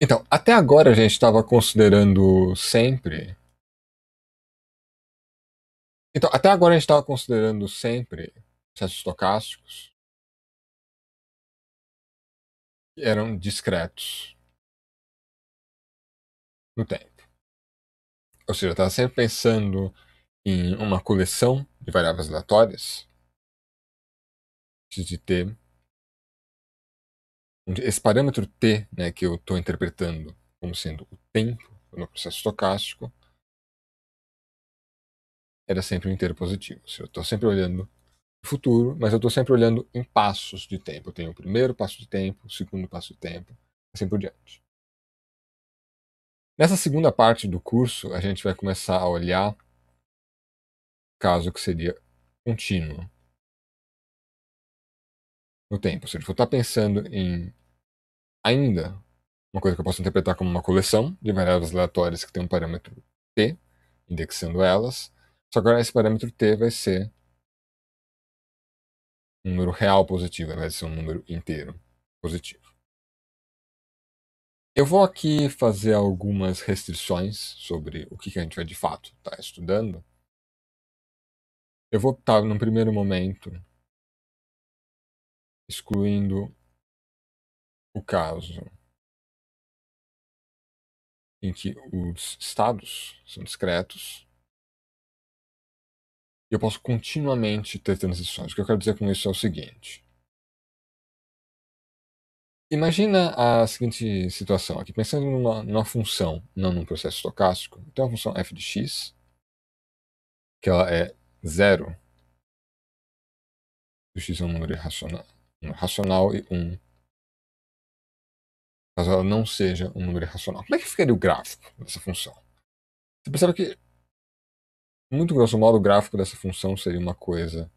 Então, até agora a gente estava considerando sempre. Então, até agora a gente estava considerando sempre processos estocásticos que eram discretos no tempo. Ou seja, estava sempre pensando em uma coleção de variáveis aleatórias de ter esse parâmetro T, né, que eu estou interpretando como sendo o tempo no processo estocástico, era sempre um inteiro positivo. eu estou sempre olhando o futuro, mas eu estou sempre olhando em passos de tempo. Eu tenho o primeiro passo de tempo, o segundo passo de tempo, assim por diante. Nessa segunda parte do curso, a gente vai começar a olhar o caso que seria contínuo no tempo. Se ele for estar tá pensando em ainda uma coisa que eu posso interpretar como uma coleção de variáveis aleatórias que tem um parâmetro t, indexando elas, só que agora esse parâmetro t vai ser um número real positivo, vai ser um número inteiro positivo. Eu vou aqui fazer algumas restrições sobre o que a gente vai de fato estar tá estudando. Eu vou optar, num primeiro momento, excluindo o caso em que os estados são discretos, eu posso continuamente ter transições. O que eu quero dizer com isso é o seguinte. Imagina a seguinte situação aqui, pensando numa, numa função, não num processo estocástico. Então a função f de x, que ela é zero, o x é um número irracional, racional e 1. Caso ela não seja um número irracional. Como é que ficaria o gráfico dessa função? Você percebe que, muito grosso modo, o gráfico dessa função seria uma coisa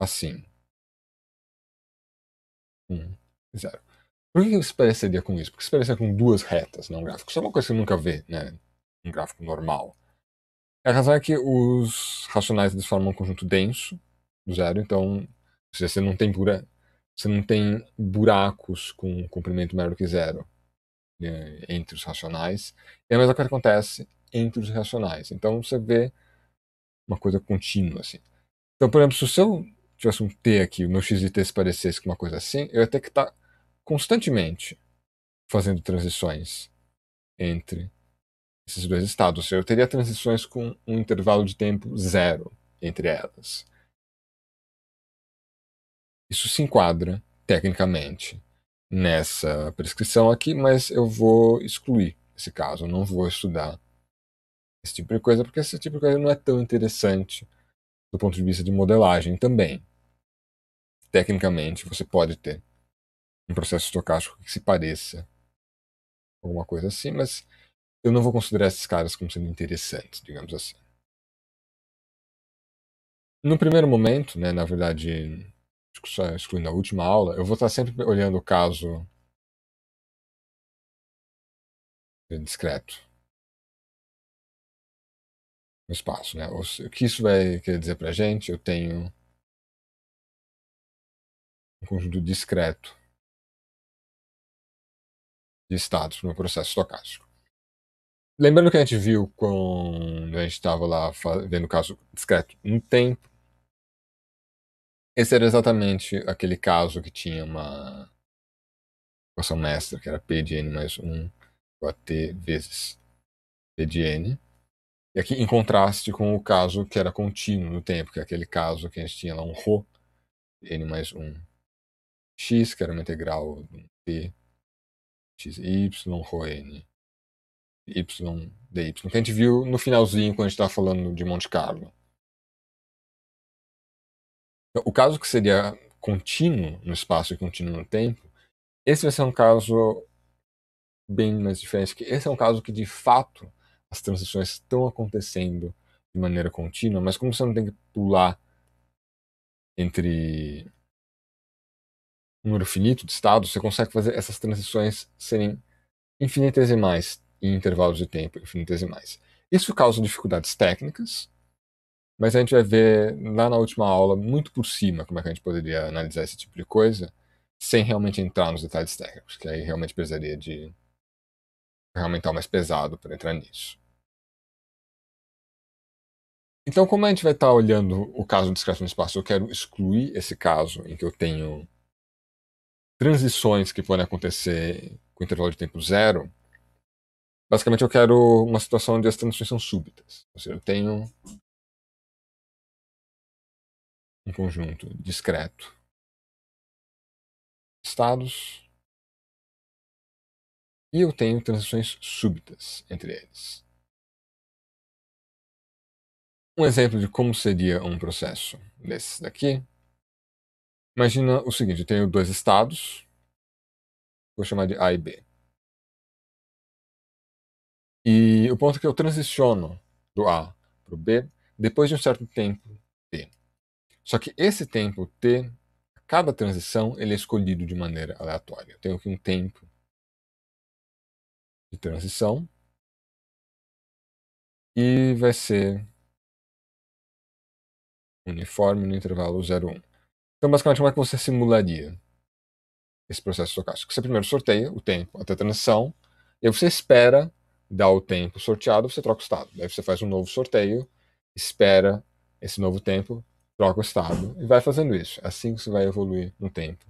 assim. 1, 0. Por que se pareceria com isso? Porque se pareceria com duas retas, não é um gráfico. Isso é uma coisa que você nunca vê, né? Um gráfico normal. A razão é que os racionais eles formam um conjunto denso do zero, então, se você não tem pura você não tem buracos com um comprimento maior do que zero né, entre os racionais. E é a mesma coisa que acontece entre os racionais. Então você vê uma coisa contínua assim. Então, por exemplo, se o seu tivesse um t aqui, o meu x de t se parecesse com uma coisa assim, eu ia ter que estar tá constantemente fazendo transições entre esses dois estados. Ou seja, eu teria transições com um intervalo de tempo zero entre elas. Isso se enquadra, tecnicamente, nessa prescrição aqui, mas eu vou excluir esse caso, eu não vou estudar esse tipo de coisa, porque esse tipo de coisa não é tão interessante do ponto de vista de modelagem também. Tecnicamente, você pode ter um processo estocástico que se pareça alguma coisa assim, mas eu não vou considerar esses caras como sendo interessantes, digamos assim. No primeiro momento, né, na verdade, excluindo a última aula, eu vou estar sempre olhando o caso discreto no espaço, né? O que isso vai querer dizer para a gente? Eu tenho um conjunto discreto de estados no processo estocástico. Lembrando que a gente viu quando a gente estava lá vendo o caso discreto no tempo, esse era exatamente aquele caso que tinha uma equação mestra, que era P de N mais 1 igual a T vezes P de N. E aqui em contraste com o caso que era contínuo no tempo, que é aquele caso que a gente tinha lá um Rho, N mais 1 x, que era uma integral de P, x, y, Rho, N, y, dy, que a gente viu no finalzinho quando a gente estava tá falando de Monte Carlo. O caso que seria contínuo no espaço e contínuo no tempo, esse vai ser um caso bem mais diferente. Que esse é um caso que, de fato, as transições estão acontecendo de maneira contínua, mas como você não tem que pular entre um número finito de estados, você consegue fazer essas transições serem infinitesimais em intervalos de tempo infinitesimais. Isso causa dificuldades técnicas, mas a gente vai ver lá na última aula, muito por cima, como é que a gente poderia analisar esse tipo de coisa, sem realmente entrar nos detalhes técnicos, que aí realmente precisaria de realmente mais pesado para entrar nisso. Então, como a gente vai estar tá olhando o caso discreto no espaço, eu quero excluir esse caso em que eu tenho transições que podem acontecer com intervalo de tempo zero. Basicamente, eu quero uma situação onde as transições são súbitas. Ou seja, eu tenho um conjunto discreto estados e eu tenho transições súbitas entre eles. Um exemplo de como seria um processo desses daqui. Imagina o seguinte, eu tenho dois estados, vou chamar de A e B. E o ponto é que eu transiciono do A para o B depois de um certo tempo só que esse tempo T, cada transição, ele é escolhido de maneira aleatória. Eu tenho aqui um tempo de transição e vai ser uniforme no intervalo 0,1. Então, basicamente, como é que você simularia esse processo estocástico? Você primeiro sorteia o tempo até a transição, e aí você espera dar o tempo sorteado, você troca o estado. Daí você faz um novo sorteio, espera esse novo tempo, troca o estado e vai fazendo isso. É assim que você vai evoluir no tempo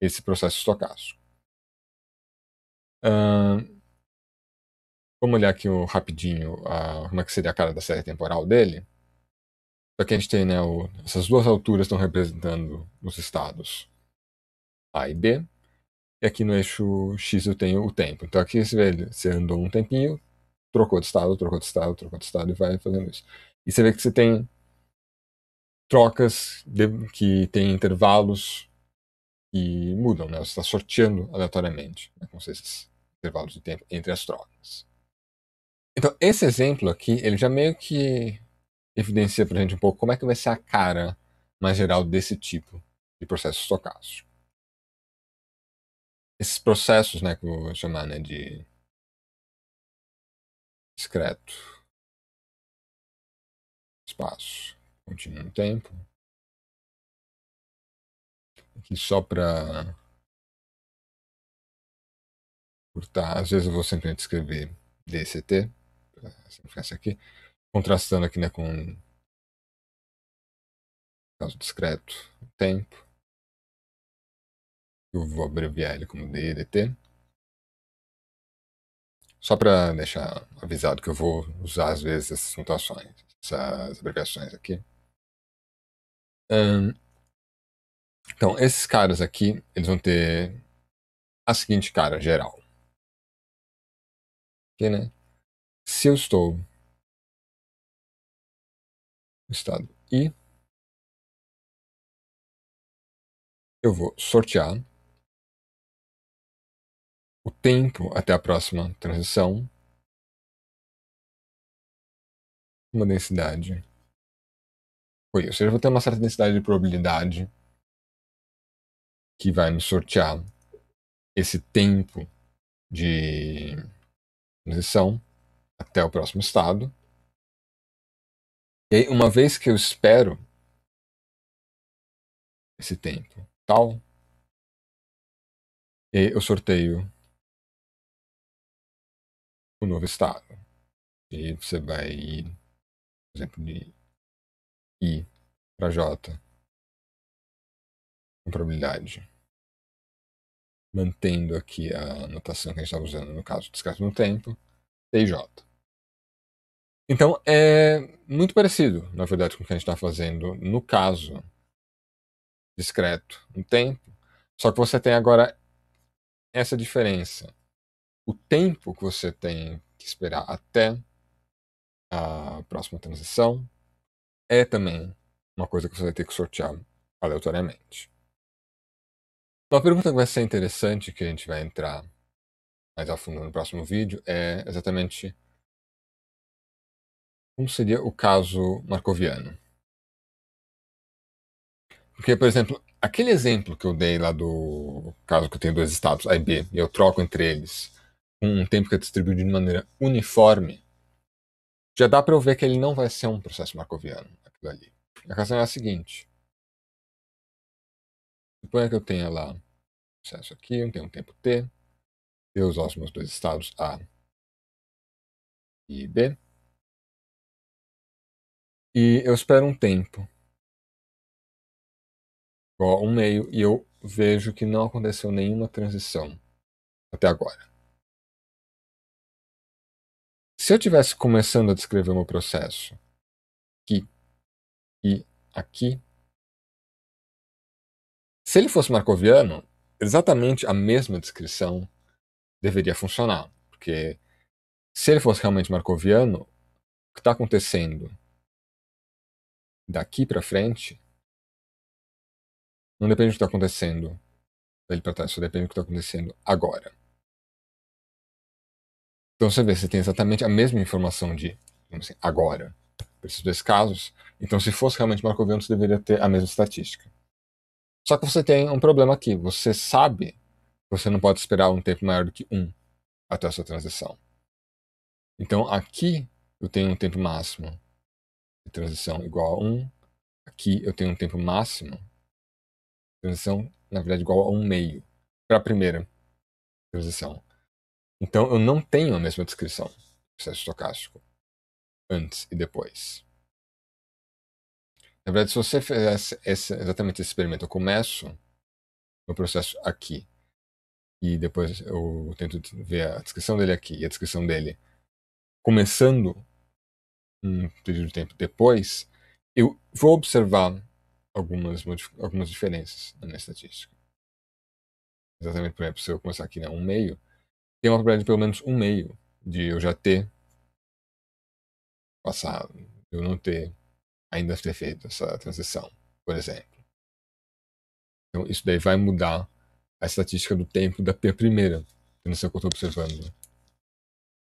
esse processo estocástico. Uh, vamos olhar aqui o, rapidinho uh, como é que seria a cara da série temporal dele. Só que a gente tem né, o, essas duas alturas estão representando os estados A e B. E aqui no eixo X eu tenho o tempo. Então aqui você vê, você andou um tempinho, trocou de estado, trocou de estado, trocou de estado e vai fazendo isso. E você vê que você tem trocas de, que têm intervalos que mudam, né? Você está sorteando aleatoriamente né? com esses intervalos de tempo entre as trocas. Então, esse exemplo aqui, ele já meio que evidencia para a gente um pouco como é que vai ser a cara mais geral desse tipo de processo estocástico. Esses processos, né, que eu vou chamar né, de discreto espaço continua no tempo. Aqui só para curtar, às vezes eu vou simplesmente escrever DCT, essa aqui, contrastando aqui né, com caso discreto, tempo. Eu vou abreviar ele como DDT. Só para deixar avisado que eu vou usar às vezes essas notações, essas abreviações aqui então, esses caras aqui, eles vão ter a seguinte cara geral. né? Se eu estou no estado I, eu vou sortear o tempo até a próxima transição, uma densidade foi, ou seja, eu vou ter uma certa densidade de probabilidade que vai me sortear esse tempo de transição até o próximo estado. E aí, uma vez que eu espero esse tempo tal, eu sorteio o novo estado. E você vai, por exemplo, de i para j com probabilidade. Mantendo aqui a notação que a gente estava usando no caso discreto no tempo, TJ. Então é muito parecido, na verdade, com o que a gente está fazendo no caso discreto no tempo, só que você tem agora essa diferença. O tempo que você tem que esperar até a próxima transição é também uma coisa que você vai ter que sortear aleatoriamente. Uma então, pergunta que vai ser interessante, que a gente vai entrar mais a fundo no próximo vídeo, é exatamente como seria o caso marcoviano. Porque, por exemplo, aquele exemplo que eu dei lá do caso que eu tenho dois estados, A e B, e eu troco entre eles com um tempo que é distribuído de maneira uniforme, já dá para eu ver que ele não vai ser um processo marcoviano dali. A questão é a seguinte. Suponha que eu tenha lá processo aqui, eu tenho um tempo t, eu uso os meus dois estados A e B. E eu espero um tempo, igual um meio, e eu vejo que não aconteceu nenhuma transição até agora. Se eu tivesse começando a descrever o meu processo, que e aqui. Se ele fosse marcoviano, exatamente a mesma descrição deveria funcionar, porque se ele fosse realmente marcoviano, o que está acontecendo daqui para frente não depende do que está acontecendo dele para trás, só depende do que está acontecendo agora. Então você vê, você tem exatamente a mesma informação de, agora agora. Preciso dois casos, então, se fosse realmente Marco Ventus, deveria ter a mesma estatística. Só que você tem um problema aqui. Você sabe que você não pode esperar um tempo maior do que 1 até a sua transição. Então, aqui eu tenho um tempo máximo de transição igual a 1. Aqui eu tenho um tempo máximo de transição, na verdade, igual a 1 meio para a primeira transição. Então, eu não tenho a mesma descrição do processo estocástico antes e depois. Na verdade, se você fizer esse, exatamente esse experimento, eu começo o processo aqui e depois eu tento ver a descrição dele aqui e a descrição dele começando um período de tempo depois, eu vou observar algumas, algumas diferenças na minha estatística. Exatamente, por exemplo, se eu começar aqui, né, um meio, tem uma probabilidade de pelo menos um meio de eu já ter passado, eu não ter ainda ter feito essa transição, por exemplo. Então, isso daí vai mudar a estatística do tempo da P primeira, que não sei o que eu estou observando.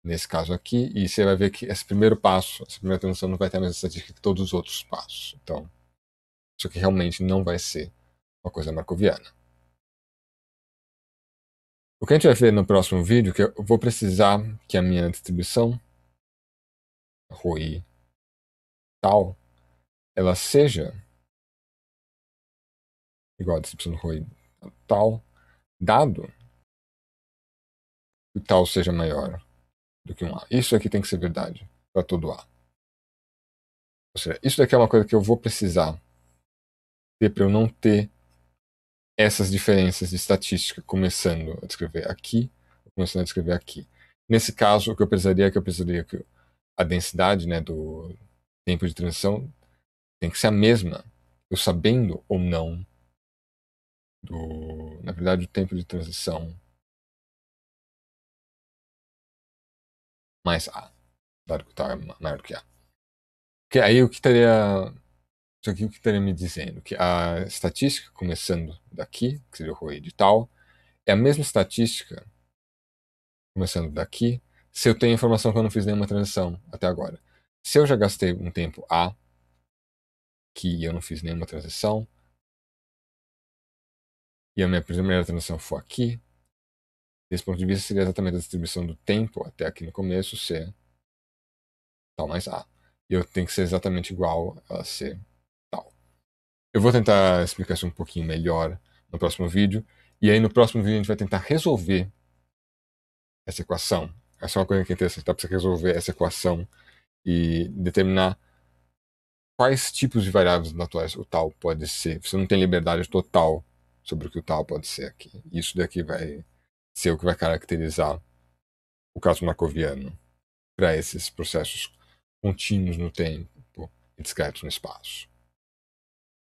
Nesse caso aqui, e você vai ver que esse primeiro passo, essa primeira transição não vai ter a mesma estatística que todos os outros passos. Então, isso aqui realmente não vai ser uma coisa marcoviana. O que a gente vai ver no próximo vídeo, que eu vou precisar que a minha distribuição, ROI, tal, ela seja igual a distribuição do ROI tal dado, que tal seja maior do que um A. Isso aqui tem que ser verdade para todo A. Ou seja, isso daqui é uma coisa que eu vou precisar ter para eu não ter essas diferenças de estatística começando a descrever aqui, começando a descrever aqui. Nesse caso, o que eu precisaria é que eu precisaria que a densidade né, do tempo de transição tem que ser a mesma. Eu sabendo ou não do, na verdade, o tempo de transição. Mais A. Dado que está é maior que A. Que aí o que estaria. Isso aqui o que estaria me dizendo? Que a estatística, começando daqui, que seria o tal, é a mesma estatística, começando daqui, se eu tenho informação que eu não fiz nenhuma transição até agora. Se eu já gastei um tempo A, que eu não fiz nenhuma transição. E a minha primeira transição foi aqui. Desse ponto de vista, seria exatamente a distribuição do tempo até aqui no começo, C, tal mais A. E eu tenho que ser exatamente igual a C, tal. Eu vou tentar explicar isso um pouquinho melhor no próximo vídeo. E aí, no próximo vídeo, a gente vai tentar resolver essa equação. Essa é uma coisa que é interessante, dá Precisa resolver essa equação e determinar quais tipos de variáveis nas o tal pode ser. Você não tem liberdade total sobre o que o tal pode ser aqui. Isso daqui vai ser o que vai caracterizar o caso Markoviano para esses processos contínuos no tempo e discretos no espaço.